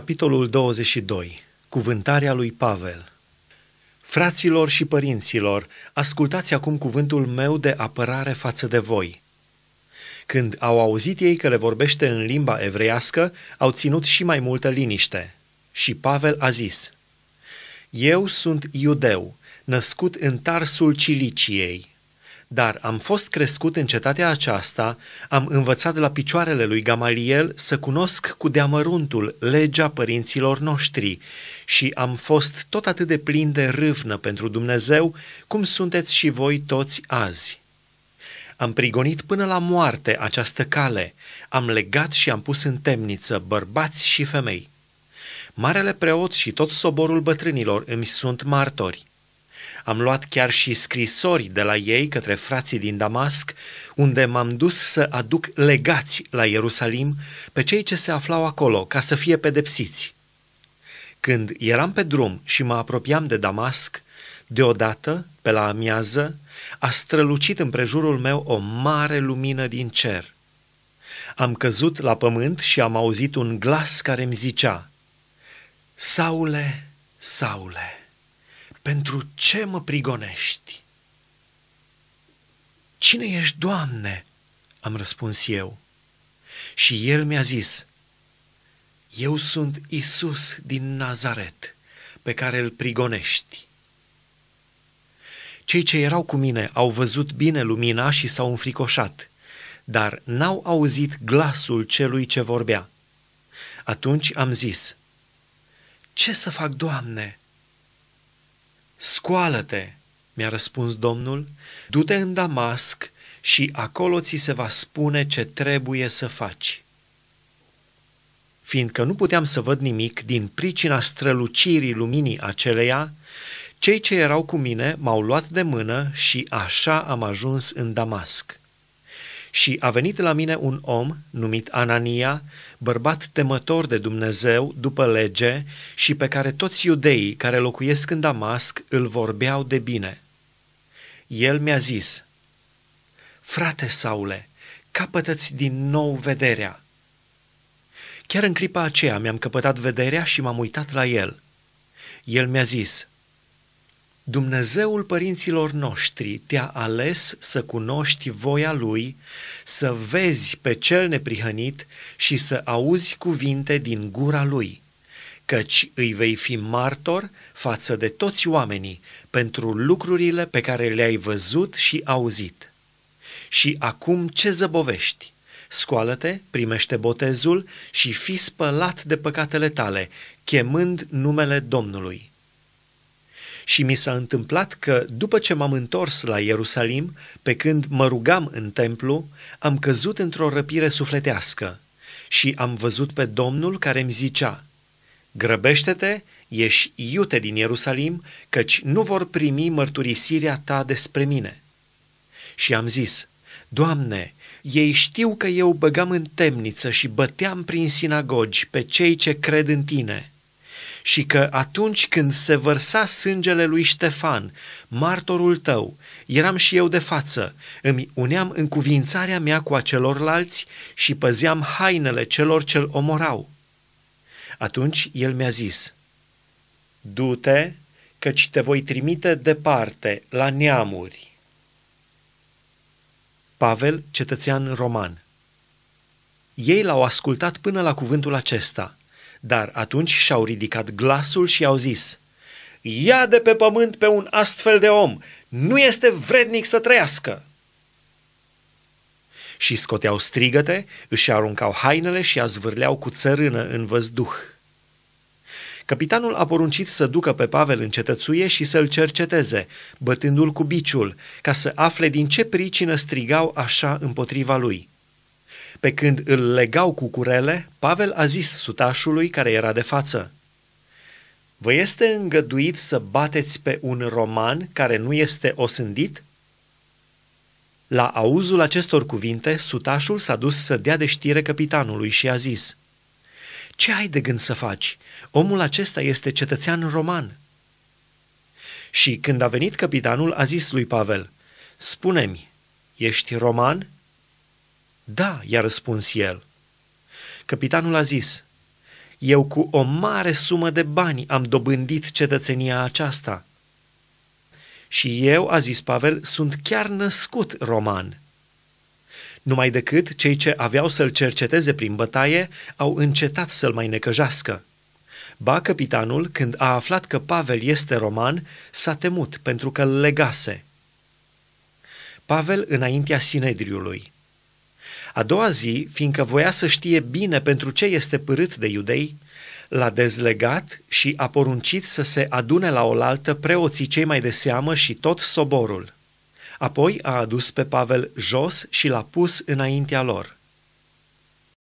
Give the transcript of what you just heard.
Capitolul 22. Cuvântarea lui Pavel. Fraților și părinților, ascultați acum cuvântul meu de apărare față de voi. Când au auzit ei că le vorbește în limba evreiască, au ținut și mai multă liniște. Și Pavel a zis: Eu sunt iudeu, născut în Tarsul Ciliciei, dar am fost crescut în cetatea aceasta, am învățat de la picioarele lui Gamaliel să cunosc cu deamăruntul legea părinților noștri și am fost tot atât de plin de râvnă pentru Dumnezeu cum sunteți și voi toți azi. Am prigonit până la moarte această cale, am legat și am pus în temniță bărbați și femei. Marele preot și tot soborul bătrânilor îmi sunt martori – am luat chiar și scrisori de la ei către frații din Damasc, unde m-am dus să aduc legați la Ierusalim pe cei ce se aflau acolo, ca să fie pedepsiți. Când eram pe drum și mă apropiam de Damasc, deodată, pe la amiază, a strălucit împrejurul meu o mare lumină din cer. Am căzut la pământ și am auzit un glas care îmi zicea, Saule, Saule, pentru ce mă prigonești? Cine ești, Doamne? Am răspuns eu. Și el mi-a zis, Eu sunt Isus din Nazaret, pe care îl prigonești. Cei ce erau cu mine au văzut bine lumina și s-au înfricoșat, dar n-au auzit glasul celui ce vorbea. Atunci am zis, Ce să fac, Doamne? Scoală-te, mi-a răspuns Domnul, du-te în Damasc și acolo ți se va spune ce trebuie să faci. Fiindcă nu puteam să văd nimic din pricina strălucirii luminii aceleia, cei ce erau cu mine m-au luat de mână și așa am ajuns în Damasc. Și a venit la mine un om numit Anania, bărbat temător de Dumnezeu după lege și pe care toți iudeii care locuiesc în Damasc îl vorbeau de bine. El mi-a zis, Frate Saule, capătăți din nou vederea. Chiar în clipa aceea mi-am căpătat vederea și m-am uitat la el. El mi-a zis, Dumnezeul părinților noștri te-a ales să cunoști voia Lui, să vezi pe cel neprihănit și să auzi cuvinte din gura Lui, căci îi vei fi martor față de toți oamenii pentru lucrurile pe care le-ai văzut și auzit. Și acum ce zăbovești? Scoală-te, primește botezul și fi spălat de păcatele tale, chemând numele Domnului și mi s-a întâmplat că, după ce m-am întors la Ierusalim, pe când mă rugam în templu, am căzut într-o răpire sufletească și am văzut pe Domnul care îmi zicea, Grăbește-te, ieși iute din Ierusalim, căci nu vor primi mărturisirea ta despre mine. Și am zis, Doamne, ei știu că eu băgam în temniță și băteam prin sinagogi pe cei ce cred în tine – și că atunci când se vărsa sângele lui Ștefan, martorul tău, eram și eu de față, îmi uneam în cuvințarea mea cu acelorlalți celorlalți și păzeam hainele celor ce-l omorau. Atunci el mi-a zis, Du-te, căci te voi trimite departe, la neamuri. Pavel, cetățean roman. Ei l-au ascultat până la cuvântul acesta – dar atunci și-au ridicat glasul și au zis, Ia de pe pământ pe un astfel de om, nu este vrednic să trăiască. Și scoteau strigăte, își aruncau hainele și a zvârleau cu țărână în văzduh. Capitanul a poruncit să ducă pe Pavel în cetățuie și să-l cerceteze, bătându-l cu biciul, ca să afle din ce pricină strigau așa împotriva lui – pe când îl legau cu curele, Pavel a zis sutașului care era de față, Vă este îngăduit să bateți pe un roman care nu este osândit? La auzul acestor cuvinte, sutașul s-a dus să dea de știre capitanului și a zis, Ce ai de gând să faci? Omul acesta este cetățean roman. Și când a venit capitanul, a zis lui Pavel, Spune-mi, ești roman? Da, i-a răspuns el. Capitanul a zis, eu cu o mare sumă de bani am dobândit cetățenia aceasta. Și eu, a zis Pavel, sunt chiar născut roman. Numai decât cei ce aveau să-l cerceteze prin bătaie au încetat să-l mai necăjească. Ba, capitanul, când a aflat că Pavel este roman, s-a temut pentru că îl legase. Pavel înaintea Sinedriului. A doua zi, fiindcă voia să știe bine pentru ce este părât de iudei, l-a dezlegat și a poruncit să se adune la oaltă preoții cei mai de seamă și tot soborul. Apoi a adus pe Pavel jos și l-a pus înaintea lor.